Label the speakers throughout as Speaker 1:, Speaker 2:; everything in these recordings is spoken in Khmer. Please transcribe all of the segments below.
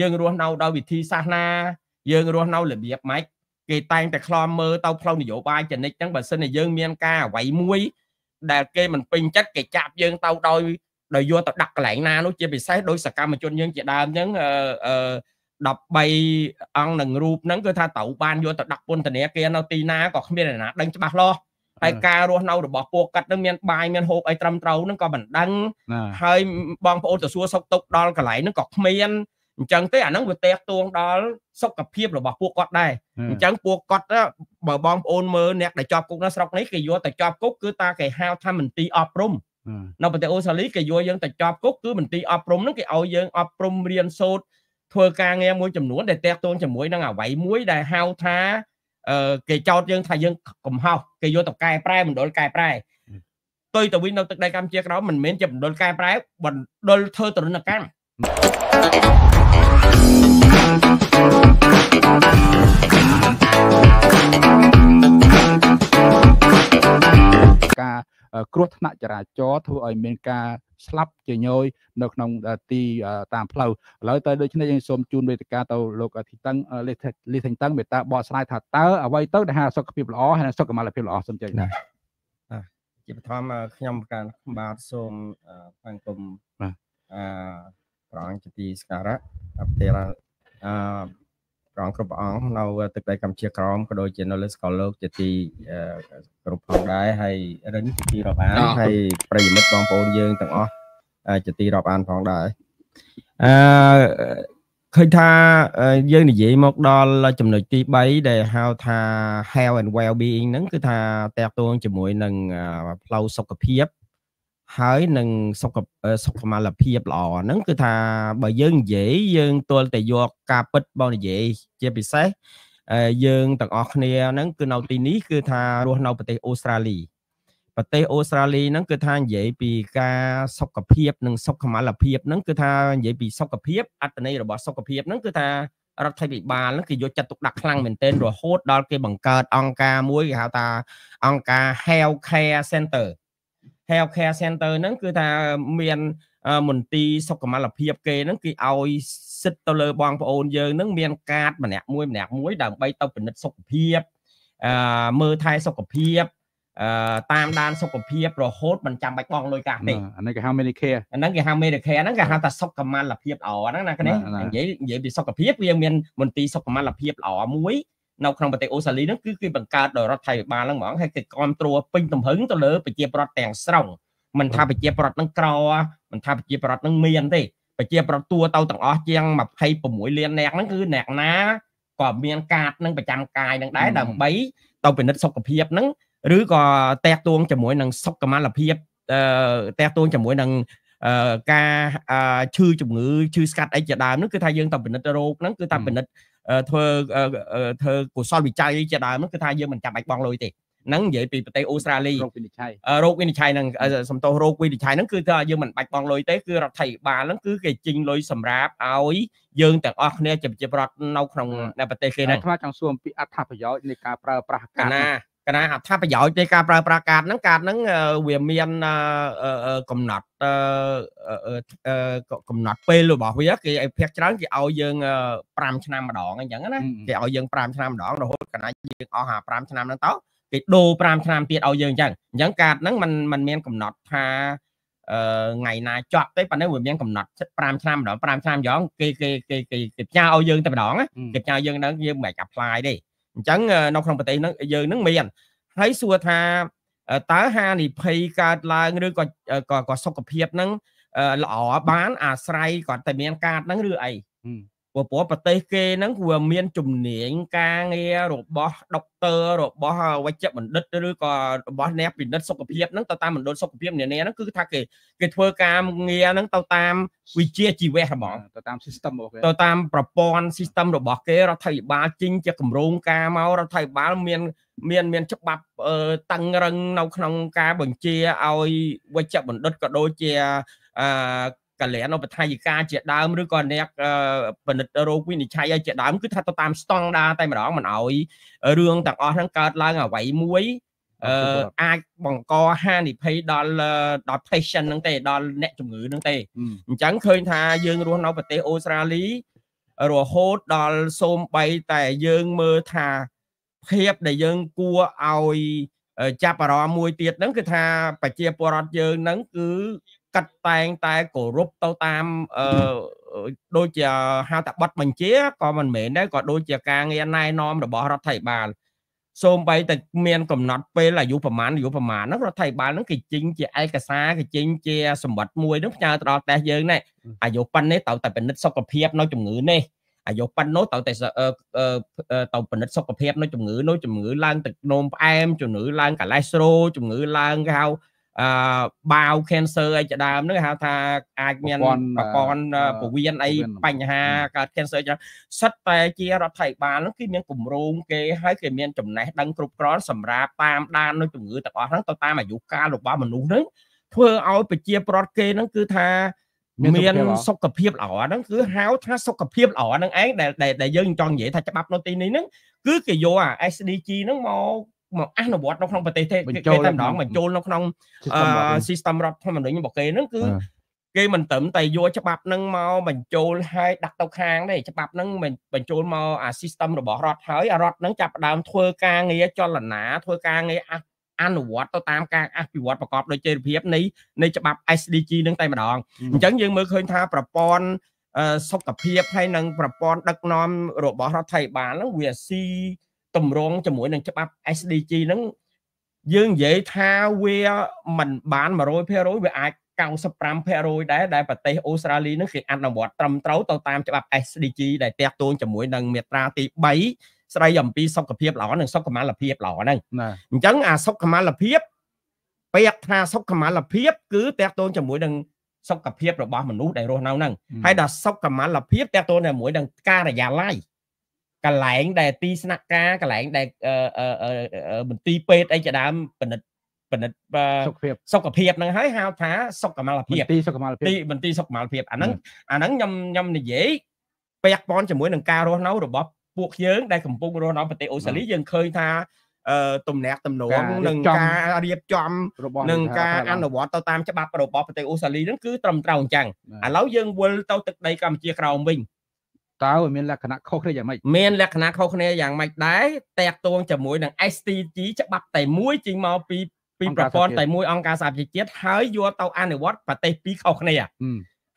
Speaker 1: យើងរស់នៅដោយវិធីសាស្ត្រណាយើងរស់នៅរបៀបម៉េចគេតែងតែខ្លោមមើលទៅផ្លូវនយោបាយចនិចហ្នឹងបើសិនជាយើងមានការអ្វីមួយដែលគេមិនពេញចិត្តគេចាប់យើងទៅដោយដោយយកទៅដាក់កន្លែងណានោះជាពិសេសដោយសកម្មជនយើងជាដើមអញ្ចឹងអឺ13អង្គនឹងរូបហ្នឹងគឺថាត្រូវបានយកទៅដាក់ពន្ធនាគារនៅទីណាក៏គ្មានអ្នកណាដឹងច្បាស់លាស់ហើយការរស់នៅរបស់ពួកគាត់នឹងមានបាយមានហូបអីត្រឹមត្រូវនឹងក៏មិនដឹងហើយបងប្អូនទៅសួរសុខទុក្ខដល់កន្លែងនឹងក៏គ្មានអញ្ចឹងទេអាហ្នឹងវាតេះទួងដល់សុខភាពរបស់ពួកគាត់ដែរអញ្ចឹងពួកគាត់បើបងប្អូនមើលអ្នកដែលជាប់គុកនៅស្រុកនេះគេយកទៅជាប់គុកគឺតាគេហៅថាមន្ទីរអប់រំនៅប្រទេសអូស្ត្រាលីគេយកយើងទៅជាប់គុកគឺមន្ទីរអប់រំហ្នឹងគេឲ្យយើងអប់រំរៀនសូត្រធ្វើការងារមួយចំនួនដែលតេះទួងជាមួយនឹងអវ័យមួយដែលហៅថាគេចោទយើងថាយើងកំហុសគេយកទៅកែប្រែមណ្ឌលកែប្រែទុយទៅវិញនៅទឹកដីកម្ពុជាក្រោមមិនមែនជាមណ្ឌលកែប្រែបណ្ដុលធ្វើទរណកម្មការគ្រោះថ្នាក់ចរាចរណ៍ធ្វើឲ្យមានការ ស្លាប់ជាញយនៅ ក្នុងទីតាមផ្លូវឥឡូវតើដូច្នេះយើងសូមជូនវេទិកាទៅលោកអធិតឹងលេសលេសតឹងមេតាបកស្រាយថាតើអ្វីទៅដែលហាសុខភាពល្អហើយសុខកម្មលភាពល្អសូមចែកដែរជាបឋមខ្ញុំប្រកាសបាទសូមបង្គុំអឺព្រះអង្គជាទីសក្ការៈផ្ទះអព្រះអង្គគ្រប់ព្រះអង្គនៅទឹកដីកម្ពុជាក្រមក៏ដូចជានៅលើសកលលោកជាទីគ្រប់ផងដែរហើយរិនជាទីរាប់អានហើយប្រិយមិត្តបងប្អូនយើងទាំងអស់ជាទីរាប់អានផងដែរអឺឃើញថាយើងនិយាយមកដល់ចំណុចទី3ដែលហៅថា health and well being ហ្នឹងគឺថាតកតងជាមួយនឹងផ្លូវសុខភាពហើយនឹងសុខសុខមាលភាពល្អហ្នឹងគឺថាបើយើងនិយាយយើងទល់តែយកការពិតបងនិយាយជាពិសេសយើងទាំងអស់គ្នាហ្នឹងគឺនៅទីនេះគឺថារស់នៅប្រទេសអូស្ត្រាលីប្រទេសអូស្ត្រាលីហ្នឹងគឺថានិយាយពីការសុខភាពនិងសុខមាលភាពហ្នឹងគឺថានិយាយពីសុខភាពអត្តន័យរបស់សុខភាពហ្នឹងគឺថារដ្ឋាភិបាលហ្នឹងគឺយកចិត្តទុកដាក់ខ្លាំងមែនទែនរហូតដល់គេបង្កើតអង្គការមួយគេហៅថាអង្គការ Health Care Center healthcare center ហ្នឹងគឺថាមានមន្ទីរសុខុមាលភាពគេហ្នឹងគឺឲ្យសិទ្ធទៅលើបងប្អូនយើងហ្នឹងមានកាតម្នាក់មួយម្នាក់មួយដើម្បីទៅពិនិត្យសុខភាពអឺមើលថែសុខភាពអឺតាមដានសុខភាពរហូតមិនចាំបាច់បង់លុយកាសទេអានេះគេហៅ Medicare អាហ្នឹងគេហៅ Medicare ហ្នឹងគេហៅថាសុខមាលភាពល្អហ្នឹងណាគ្នានិយាយនិយាយពីសុខភាពវាមានមន្ទីរសុខមាលភាពល្អមួយនៅក្នុងប្រទេសអូស្ត្រាលីហ្នឹងគឺគេបង្កើតដោយរដ្ឋាភិបាលហ្នឹងហ្មងហើយគេគ្រប់គ្រងពេញទំហឹងទៅលើប្រជាប្រដ្ឋទាំងស្រុងមិនថាប្រជាប្រដ្ឋហ្នឹងក្រមិនថាប្រជាប្រដ្ឋហ្នឹងមានទេប្រជាប្រដ្ឋតួទៅទាំងអស់ជាង26លាននាក់ហ្នឹងគឺអ្នកណាក៏មានកាតនឹងប្រចាំកាយនឹងដែរដើម្បីទៅពិនិត្យសុខភាពហ្នឹងឬក៏តែកទួងជាមួយនឹងសុខកម្មលភាពអឺតែកទួងជាមួយនឹងការឈឺជំងឺឈឺស្កាត់អីជាដើមហ្នឹងគឺថាយើងទៅពិនិត្យរោគហ្នឹងគឺថាពិនិត្យធ្វើធ្វើកុសលវិច័យជាដើមហ្នឹងគឺថាយើងមិនចាំបាច់បង់លុយទេហ្នឹងនិយាយពីប្រទេសអូស្ត្រាលីរោគវិនិច្ឆ័យរោគវិនិច្ឆ័យហ្នឹងសំទោសរោគវិនិច្ឆ័យហ្នឹងគឺថាយើងមិនបាច់បង់លុយទេគឺរដ្ឋាភិបាលហ្នឹងគឺគេជិញលុយសម្រាប់ឲ្យយើងទាំងអស់គ្នាជាប្រជាប្រដ្ឋនៅក្នុងប្រទេសគេហ្នឹងអាត្មាចង់សួរអំពីអត្ថប្រយោជន៍នៃការប្រើប្រាស់កាណាកណាអត្ថប្រយោជន៍នៃការប្រើប្រាស់កាតហ្នឹងកាតហ្នឹងវាមានកំណត់កំណត់ពេលរបស់វាគេឲ្យភាកច្រើនគេឲ្យយើង5ឆ្នាំម្ដងអញ្ចឹងណាគេឲ្យយើង5ឆ្នាំម្ដងរហូតកណាយើងអស់ហា5ឆ្នាំហ្នឹងទៅគេដូរ5ឆ្នាំទៀតឲ្យយើងអញ្ចឹងអញ្ចឹងកាតហ្នឹងมันมันមានកំណត់ថាថ្ងៃណាចប់ទេប៉ុន្តែវាមានកំណត់5ឆ្នាំម្ដង5ឆ្នាំយ៉ាងគេគេគេគេផ្ញើឲ្យយើងតែម្ដងគេផ្ញើយើងហ្នឹងយើងមិនអាច apply ទេអញ្ចឹងនៅក្នុងប្រទេសហ្នឹងយើងហ្នឹងមានហើយសួរថាតើហានិភ័យកើតឡើងឬក៏ក៏សុខភាពហ្នឹងល្អបាន អាស្រ័យគាត់តែមានកាតហ្នឹងឬអីព្រោះប្រទេសគេហ្នឹងវាមានជំនាញការងារ របស់ដុកទ័ររបស់វេជ្ជបណ្ឌិតឬក៏របស់អ្នកពិនិត្យសុខភាពហ្នឹងទៅតាមមណ្ឌលសុខភាពនានាហ្នឹងគឺថាគេគេធ្វើការងារហ្នឹងទៅតាមវិជាជីវៈរបស់ទៅតាម system របស់គេទៅតាមប្រព័ន្ធ system របស់គេរដ្ឋាភិបាលជិញជាគម្រោងការមករដ្ឋាភិបាលមានមាន មានច្បាប់តឹងរឹងនៅ ក្នុង ការបញ្ជាឲ្យវេជ្ជបណ្ឌិតក៏ដូចជាអឺកល្យាណបដ្ឋាយិកាជាដើមឬក៏អ្នកបណិតរោគវិនិច្ឆ័យឲ្យជាដើមគឺថាទៅតាមស្តង់ដារតែម្ដងមិនឲ្យរឿងទាំងអស់ហ្នឹងកើតឡើងអ្វីមួយអាចបង្កហានិភ័យដល់ដល់ patient ហ្នឹងទេដល់អ្នកជំងឺហ្នឹងទេអញ្ចឹងឃើញថាយើងរស់នៅប្រទេសអូស្ត្រាលីរហូតដល់សូម្បីតែយើងមើលថាភាពដែលយើងគួរឲ្យចាប់អារម្មណ៍មួយទៀតហ្នឹងគឺថាប្រជាពលរដ្ឋយើងហ្នឹងគឺកាត់តែងតែគោរពទៅតាមអឺដូចជាហៅថាប័ណ្ណបញ្ជាក៏មិនមែនដែរក៏ដូចជាការងារណែនាំរបស់រដ្ឋាភិបាលសូម្បីតែមានកំណត់ពេលអាយុប្រមាណអាយុប្រមាណហ្នឹងរដ្ឋាភិបាលហ្នឹងគេចេញជាឯកសារគេចេញជាសម្បត្តិមួយហ្នឹងផ្ញើទៅដល់តេសយើងណែអាយុប៉ុណ្នេះត្រូវតែពិនិត្យសុខភាពនៅជំងឺនេះអាយុប៉ុណ្ណោះត្រូវតែទៅពិនិត្យសុខភាពនៅជំងឺនោះជំងឺឡើងទឹកនោមផ្អែមជំងឺឡើងកាឡេស្តេរ៉ុលជំងឺឡើងគេហៅអឺបាវ cancer អីជាដើមហ្នឹងហៅថាអាចមានប្រព័ន្ធពវៀនអីបញ្ហាកើត cancer ចឹងសិតតែជារដ្ឋាភិបាលហ្នឹងគឺមានគម្រោងគេហើយគេមានចំណេះដឹងគ្រប់គ្រាន់សម្រាប់តាមដាននៅជំងឺទាំងអស់ហ្នឹងទៅតាមអាយុកាលរបស់មនុស្សហ្នឹងធ្វើឲ្យប្រជាប្រដ្ឋគេហ្នឹងគឺថាមានសុខភាពល្អហ្នឹងគឺហៅ ថាសុខភាពល្អហ្នឹងឯងដែលដែលយើងចង់និយាយថាច្បាប់នៅទីនេះហ្នឹងគឺគេយកអា SDG ហ្នឹងមកមកអនុវត្តនៅក្នុងប្រទេសទេគេតែម្ដងបញ្ចូលនៅក្នុង system រដ្ឋធម្មនុញ្ញរបស់គេហ្នឹងគឺគេមិនត្រឹមតែយកច្បាប់នឹងមកបញ្ចូលហើយដាក់ទៅខាងទេច្បាប់នឹងបញ្ចូលមកអា system របស់រដ្ឋហើយអារដ្ឋនឹងចាប់ផ្ដើមធ្វើការងារចលនាធ្វើការងារអនុវត្តទៅតាមការអភិវឌ្ឍប្រកបដោយចីរភាពនៃនៃច្បាប់ SDG នឹងតែម្ដងអញ្ចឹងយើងមើលឃើញថាប្រព័ន្ធសុខភាពហើយនិងប្រព័ន្ធដឹកនាំរបស់រដ្ឋាភិបាលហ្នឹងវាស៊ីតម្រង់ជាមួយនឹងច្បាប់ SDG ហ្នឹងយើងនិយាយថាវាមិនបាន100%វាអាច95%ដែរដែលប្រទេសអូស្ត្រាលីនឹងគេអនុវត្តត្រឹមត្រូវទៅតាមច្បាប់ SDG ដែលទាក់ទងជាមួយនឹងមាត្រាទី3ស្រីអំពីសុខភាពល្អនិងសុខុមាលភាពល្អហ្នឹងអញ្ចឹងអាសុខុមាលភាពពាក្យថាសុខុមាលភាពគឺទាក់ទងជាមួយនឹងសុខភាពរបស់មនុស្សដែលរស់នៅហ្នឹងហើយដល់សុខុមាលភាពទាក់ទងជាមួយនឹងការិយាល័យកន្លែងដែលទីស្នាក់ការកន្លែងដែលមន្ទីរពេទ្យអីជាដើមពិនិត្យពិនិត្យសុខភាពសុខភាពហ្នឹងហើយហៅថាសុខមាលភាពមន្ទីរសុខមាលភាពទីមន្ទីរសុខមាលភាពអាហ្នឹងអាហ្នឹងខ្ញុំខ្ញុំនិយាយពាក់ព័ន្ធជាមួយនឹងការរស់នៅរបស់ពួកយើងដែលកំពុងរស់នៅប្រទេសអូស្ត្រាលីយើងឃើញថាអឺទំនាក់ទំនងនឹងការរៀបចំនឹងការអនុវត្តទៅតាមច្បាប់របស់ប្រទេសអូស្ត្រាលីហ្នឹងគឺត្រឹមត្រូវអញ្ចឹងឥឡូវយើងវិលទៅទឹកដីកម្ពុជាក្រោមវិញតើវាមានលក្ខណៈខុសគ្នាយ៉ាងម៉េចមានលក្ខណៈខុសគ្នាយ៉ាងម៉េចដែរតាក់ទងជាមួយនឹង STG ច្បាប់តែមួយចេញមកពីពីប្រព័ន្ធតែមួយអង្គការសហប្រជាជាតិហើយយកទៅអនុវត្តប្រទេសពីរខុសគ្នា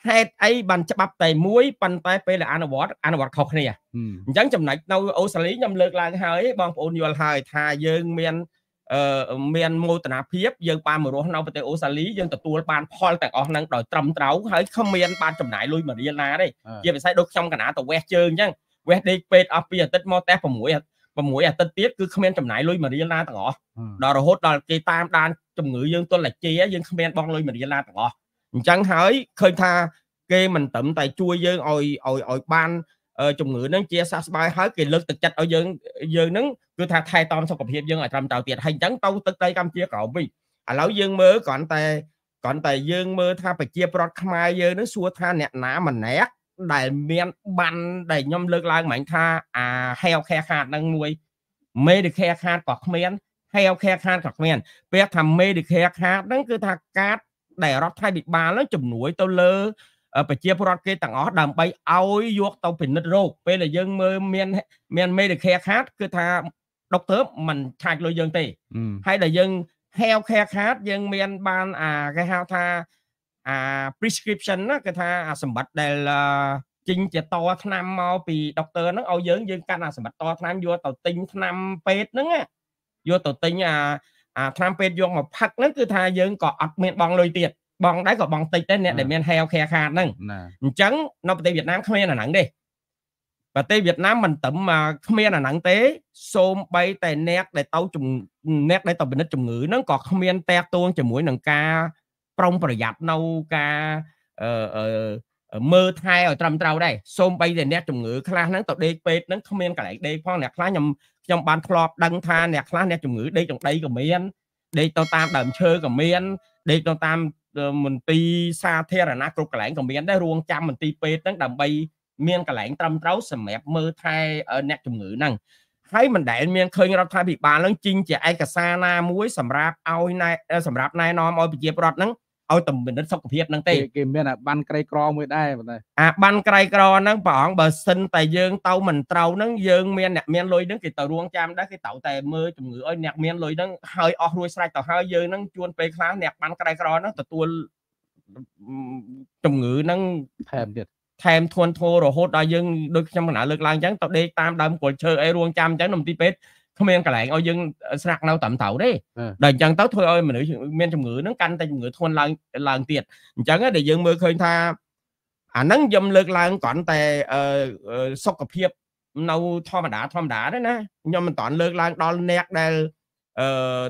Speaker 1: ហេតុអីបានច្បាប់តែមួយប៉ុន្តែពេលអនុវត្តអនុវត្តខុសគ្នាអញ្ចឹងចំណុចនៅអូស្ត្រាលីខ្ញុំលើកឡើងហើយបងប្អូនយល់ហើយថាយើងមានមានមោទនភាពយើងបានមករស់នៅប្រទេសអូស្ត្រាលីយើងទទួលបានផលទាំងអស់ហ្នឹងដោយត្រឹមត្រូវហើយគ្មានបានចំណាយលុយមួយរៀលណាទេជាពិសេសដូចខ្ញុំកណាទៅវេះជើងអញ្ចឹងវេះដេកពេទ្យអស់ពីអាទិត្យមកតែ6អាទិត្យ6អាទិត្យទៀតគឺគ្មានចំណាយលុយមួយរៀលណាទាំងអស់ដល់រហូតដល់គេតាមដានជំងឺយើងទល់តែជាយើងគ្មានបងលុយមួយរៀលណាទាំងអស់អញ្ចឹងហើយឃើញថាគេមិនត្រឹមតែជួយយើងឲ្យឲ្យឲ្យបានជំងឺហ្នឹងជាសះស្បើយហើយគេលើកទឹកចិត្តឲ្យយើងយើងហ្នឹងគឺថាថែទាំសុខភាពយើងឲ្យត្រឹមត្រូវទៀតហើយអញ្ចឹងទៅទឹកដីកម្ពុជាក្រោមវិញឥឡូវយើងមើលគ្រាន់តែគ្រាន់តែយើងមើលថាប្រជាប្រដ្ឋខ្មែរយើងហ្នឹងសួរថាអ្នកណាម្នាក់ដែលមានបានដែលខ្ញុំលើកឡើងមិញថាអា health care card ហ្នឹងមួយ Medicare card ក៏គ្មាន health care card ក៏គ្មានពាក្យថា Medicare card ហ្នឹងគឺថាកាតដែលរដ្ឋាភិបាលហ្នឹងជំនួយទៅលើប្រជាពលរដ្ឋគេទាំងអស់ដើម្បីឲ្យយក ទៅពិនិត្យរោគពេលដែលយើងមើលមានមាន Medicare card គឺថាដុកទ័រមិនឆាច់លុយយើងទេហើយដែលយើង health care card យើងមានបានអាគេហៅថាអា prescription ណាគេថាអាសម្បត្តិដែលជិញជាតឆ្នាំមកពីដុកទ័រហ្នឹងឲ្យយើងយើងកាន់អាសម្បត្តិតឆ្នាំយកទៅទិញឆ្នាំពេទ្យហ្នឹងយកទៅទិញអាអាឆ្នាំពេទ្យយកមកផឹកហ្នឹងគឺថាយើងក៏អត់មានបងលុយទៀតបងដែរក៏បងតិចដែរអ្នកដែលមាន health care card ហ្នឹងអញ្ចឹងនៅប្រទេសវៀតណាមគ្មានអាហ្នឹងទេប្រទេសវៀតណាមមិនត្រឹមគ្មានអាហ្នឹងទេសូម្បីតែអ្នកដែលទៅអ្នកដែលទៅពិនិត្យជំងឺហ្នឹងក៏គ្មានតែកតួងជាមួយនឹងការប្រុងប្រយ័ត្ននៅការអឺមើលថែឲ្យត្រឹមត្រូវដែរសូម្បីតែអ្នកជំងឺខ្លះហ្នឹងទៅដេកពេទ្យហ្នឹងគ្មានកន្លែងដេកផងអ្នកខ្លះខ្ញុំខ្ញុំបានធ្លាប់ដឹងថាអ្នកខ្លះអ្នកជំងឺដេកចង្ដីក៏មានដេកទៅតាមដើមឈើក៏មានដេកទៅតាមមន្ទីរសាធារណៈគ្រប់កន្លែងក៏មានដែររោងចាំមន្ទីរពេទ្យហ្នឹងដើម្បីមានកន្លែងត្រឹមត្រូវសម្រាប់មើលថែអ្នកជំងឺហ្នឹងហើយមិនដែលមានឃើញរដ្ឋាភិបាលនឹងជិញជាឯកសារណាមួយសម្រាប់ឲ្យណែសម្រាប់ណែនាំឲ្យប្រជាពលរដ្ឋហ្នឹងឲ្យតែពិនិត្យសុខភាពហ្នឹងទេគេមានអាបានក្រៃក្រមួយដែរប៉ុន្តែអាបានក្រៃក្រហ្នឹងព្រះអង្គបើសិនតែយើងទៅមិនត្រូវហ្នឹងយើងមានអ្នកមានលុយហ្នឹងគេទៅរួងចាំដែរគេត្រូវតែមើលជំងឺឲ្យអ្នកមានលុយហ្នឹងហើយអស់រួចស្រេចទៅហើយយើងហ្នឹងជួនពេលខ្លះអ្នកបានក្រៃក្រហ្នឹងទទួលជំងឺហ្នឹងថែមទៀតថែមធន់ធោរហូតដល់យើងដូចខ្ញុំកណ្ដាលលើកឡើងអញ្ចឹងទៅដេកតាមដើមគល់ឈើអីរួងចាំអញ្ចឹងនំទីពេទ្យគ្មានកន្លែងឲ្យយើងស្នាក់នៅតាមត្រូវទេដល់អញ្ចឹងទៅធ្វើឲ្យមនុស្សមានជំងឺហ្នឹងកាន់តែជំងឺធ្ងន់ឡើងឡើងទៀតអញ្ចឹងដែលយើងមើលឃើញថាអាហ្នឹងខ្ញុំលើកឡើងគ្រាន់តែសុខភាពនៅធម្មតាធម្មតាទេណាខ្ញុំមិនតាន់លើកឡើងដល់អ្នកដែល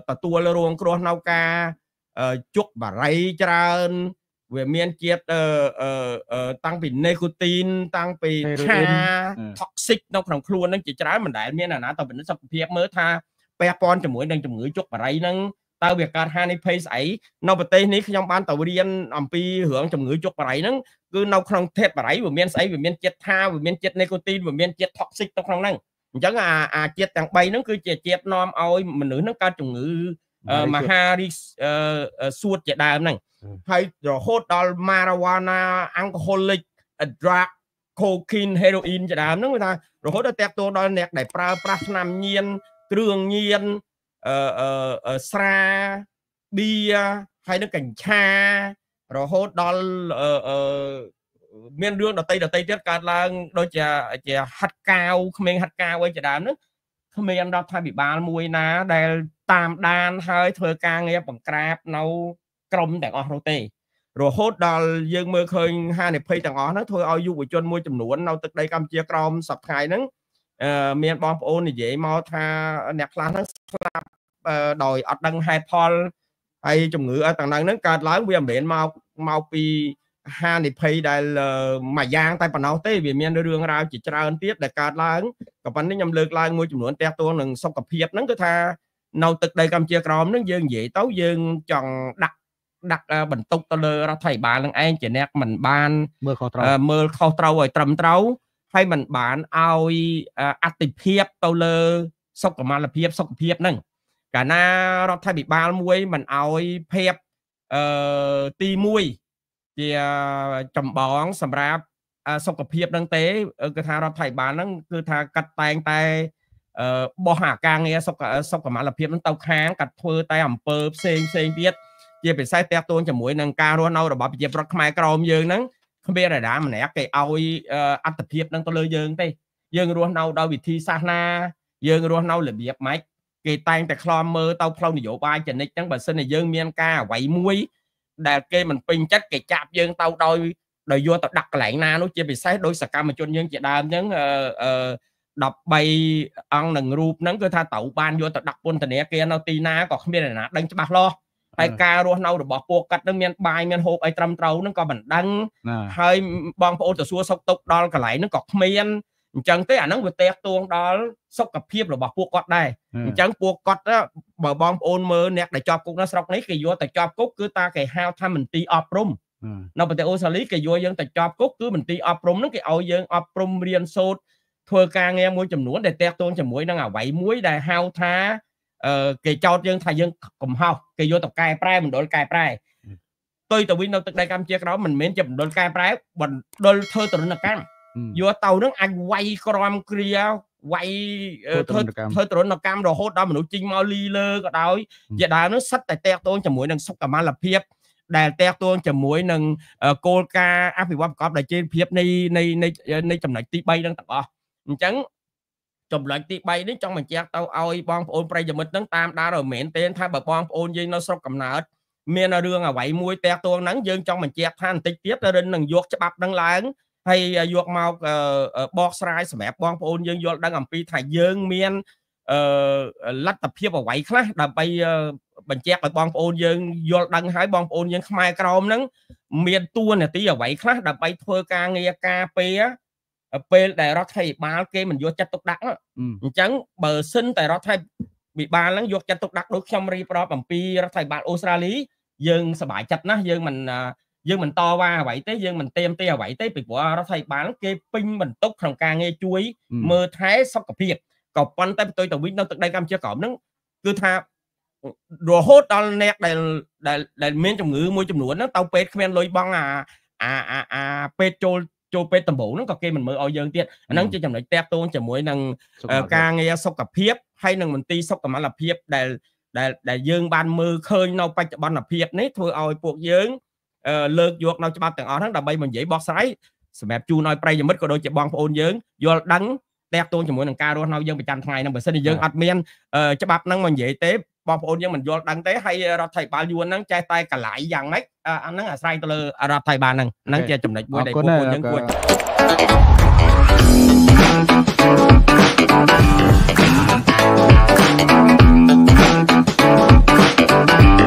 Speaker 1: ទទួលរងគ្រោះនៅការជុកបារីច្រើនវាមានជាតិតាំងពីនេកូទីនតាំងពីឆាថុកសិចនៅក្នុងខ្លួននឹងជាច្រើនមិនដែលមានអាណាទៅពិនិត្យសុខភាពមើលថាពាក់ព័ន្ធជាមួយនឹងជំងឺជក់បរិយនឹងតើវាកើតហានិភ័យស្អីនៅប្រទេសនេះខ្ញុំបានទៅរៀនអំពីរឿងជំងឺជក់បរិយហ្នឹងគឺនៅក្នុងធាតុបរិយវាមានស្អីវាមានជាតិថាវាមានជាតិនេកូទីនវាមានជាតិ toxic ទៅក្នុងហ្នឹងអញ្ចឹងអាអាជាតិទាំង3ហ្នឹងគឺជាជាតិនាំឲ្យមនុស្សហ្នឹងកើតជំងឺមហារីសួតជាដើមហ្នឹងហើយរហូតដល់ marijuana alcoholic drug ខូខីនហេរ៉ូអ៊ីនជាដើមហ្នឹងវាថារហូតដល់តាក់ទងដល់អ្នកដែលប្រើប្រាស់ថ្នាំញៀនគ្រឿងញៀនអឺស្រាបៀហើយនឹងកញ្ឆា រហូតដល់អឺមានរឿងដតីដតីទៀតកើតឡើង ដូចជាជាហាត់កាវក្មេងហាត់កាវឯជាដើមហ្នឹងគ្មានរដ្ឋាភិបាលមួយណាដែលតាមដានហើយធ្វើការងារបង្ក្រាបនៅ ក្រមទាំងអស់នោះទេរហូតដល់យើងមើលឃើញហានិភ័យទាំងអស់ហ្នឹងធ្វើឲ្យយុវជនមួយចំនួន នៅទឹកដីកម្ពុជាក្រោមសប្តាហ៍ហ្នឹងមានបងប្អូននិយាយមកថាអ្នកខ្លះហ្នឹងស្លាប់ដោយអត់ដឹងហេតុផលហើយជំងឺអីទាំងហ្នឹងកើតឡើងវាមិនមែនមកមកពីហានិភ័យដែលមួយយ៉ាងតែប៉ុណ្ណោះទេវាមានរឿងរ៉ាវជាច្រើនទៀតដែលកើតឡើងក៏ប៉ុន្តែខ្ញុំលើកឡើងមួយចំនួនតេះតួនឹងសុខភាពហ្នឹងគឺថា នៅទឹកដីកម្ពុជាក្រមហ្នឹងយើងនិយាយទៅយើងចង់ដាក់ដាក់បន្ទុកទៅលើរដ្ឋាភិបាលនឹងឯងជាអ្នកមិនបានមើលខុសត្រូវមើលខុសត្រូវឲ្យត្រឹមត្រូវហើយមិនបានឲ្យអតិភិបទៅលើ សុខុមាលភាព សុខភាពហ្នឹងកាលណារដ្ឋាភិបាលមួយមិនឲ្យភាពអឺទី1ជាចំបងសម្រាប់សុខភាពហ្នឹងទេគឺថារដ្ឋាភិបាលហ្នឹងគឺថាកាត់តែងតែបោះអាការងារសុខសុខុមាលភាពហ្នឹងទៅខាងកាត់ធ្វើតែអំពើផ្សេងផ្សេងទៀតអឺជាពិសេសតាក់ទងជាមួយនឹងការរស់នៅរបស់ប្រជាប្រដ្ឋខ្មែរក្រមយើងហ្នឹងគ្មានរណាម្នាក់គេឲ្យអត្តភាពនឹងទៅលើយើងទេយើងរស់នៅដោយវិធីសាសនាយើងរស់នៅរបៀបម៉េចគេតែងតែខ្លោមមើលទៅផ្លូវនយោបាយចនិចហ្នឹងបើសិនជាយើងមានការអ្វីមួយដែលគេមិនពេញចិត្តគេចាប់យើងទៅដោយដោយយកទៅដាក់កន្លែងណានោះជាពិសេសដោយសកម្មជនយើងជាដើមអញ្ចឹងអឺ13អង្គនឹងរូបហ្នឹងគឺថាត្រូវបានយកទៅដាក់ពន្ធនាគារនៅទីណាក៏គ្មានអ្នកណាដឹងច្បាស់លាស់ហើយការរស់នៅរបស់ពួកគាត់នឹងមានបាយមានហូបអីត្រឹមត្រូវនឹងក៏មិនដឹងហើយបងប្អូនទៅសួរសុខទុក្ខដល់កន្លែងនឹងក៏គ្មានអញ្ចឹងទេអានឹងវាតែកទួងដល់សុខភាពរបស់ពួកគាត់ដែរអញ្ចឹងពួកគាត់បើបងប្អូនមើលអ្នកដែលជាប់គុកនៅស្រុកនេះគេយកទៅជាប់គុកគឺតាគេហៅថាមន្ទីរអប់រំនៅប្រទេសអូស្ត្រាលីគេយកយើងទៅជាប់គុកគឺមន្ទីរអប់រំហ្នឹងគេឲ្យយើងអប់រំរៀនសូត្រធ្វើការងារមួយចំនួនដែលតែកទួងជាមួយនឹងអវ័យមួយដែលហៅថាគេចោទយើងថាយើងកំហុសគេយកទៅកែប្រែមណ្ឌលកែប្រែទុយទៅវិញនៅទឹកដីកម្ពុជាក្រោមមិនមែនជាមណ្ឌលកែប្រែបណ្ឌលធ្វើទរណកម្មយកទៅនឹងអាចវាយក្រមគ្រាវាយធ្វើធ្វើទរណកម្មរហូតដល់មនុស្សជីងមកលីលើក៏ដោយជាដើមនោះសិតតែតេកតងជាមួយនឹងសុខកម្មលភាពដែលតេកតងជាមួយនឹងគោលការណ៍អភិវឌ្ឍប្រកបដោយជីវភាពនៃនៃនៃចំណុចទី3នឹងទាំងអស់អញ្ចឹងចំណុចទី3នេះចង់បញ្ជាក់ទៅឲ្យបងប្អូនប្រិយមិត្តនឹងតាមដានឲ្យមែនទែនថាបើបងប្អូនយើងនៅស្រុកកំណើតមានរឿងអ្វីមួយតាក់ទងហ្នឹងយើងចង់បញ្ជាក់ថាបន្តិចទៀតរិននឹងយកច្បាប់ហ្នឹងឡើងហើយយកមកបកស្រាយសម្រាប់បងប្អូនយើងយល់ដឹងអំពីថាយើងមានលទ្ធភាពអ្វីខ្លះដើម្បីបញ្ជាក់ឲ្យបងប្អូនយើងយល់ដឹងហើយបងប្អូនយើងខ្មែរក្រមហ្នឹងមានតួនាទីអ្វីខ្លះដើម្បីធ្វើការងារការពារពេលដែលរដ្ឋាភិបាលគេមិនយកចិត្តទុកដាក់អញ្ចឹងបើសិនតែរដ្ឋាភិបាលហ្នឹងយកចិត្តទុកដាក់ដូចខ្ញុំរៀបរាប់អំពីរដ្ឋាភិបាលអូស្ត្រាលីយើងសប្បាយចិត្តណាស់យើងមិនយើងមិនតវ៉ាអ្វីទេយើងមិនទៀមទេអ្វីទេពីព្រោះរដ្ឋាភិបាលគេពេញបន្ទុកក្នុងការងារជួយមើលថែសុខភាពក៏ប៉ុន្តែផ្ទុយទៅវិញនៅទឹកដីកម្ពុជាក្រោមហ្នឹងគឺថារហូតដល់អ្នកដែលដែលមានជំងឺមួយចំនួនហ្នឹងទៅពេទ្យគ្មានលុយបង់អាអាអាពេទ្យចូលចូលពេទ្យដំបូងហ្នឹងក៏គេមិនមើលឲ្យយើងទៀតអាហ្នឹងជាចំណុចតាក់ទងជាមួយនឹងការងារសុខភាពហើយនឹងមន្ទីរសុខកម្មលភាពដែលដែលដែលយើងបានមើលឃើញនៅបច្ចុប្បន្នភាពនេះធ្វើឲ្យពួកយើងលើកយកនៅច្បាប់ទាំងអស់ហ្នឹងដើម្បីមកនិយាយបោះស្រាយសម្រាប់ជូនឲ្យប្រិយមិត្តក៏ដូចជាបងប្អូនយើងយល់ដឹងតែកតូនជាមួយនឹងការរស់នៅយើងប្រចាំថ្ងៃហ្នឹងបើសិនជាយើងអត់មានច្បាប់ហ្នឹងមកនិយាយទេបងប្អូនយើងមិនយល់ដឹងទេហើយរដ្ឋាភិបាលយួនហ្នឹងចេះតែកលាយយ៉ាងម៉េចអាហ្នឹងអាស្រ័យទៅលើរដ្ឋាភិបាលហ្នឹងហ្នឹងជាចំណុចមួយដែលពួកយើងយើងគួរអរគុណ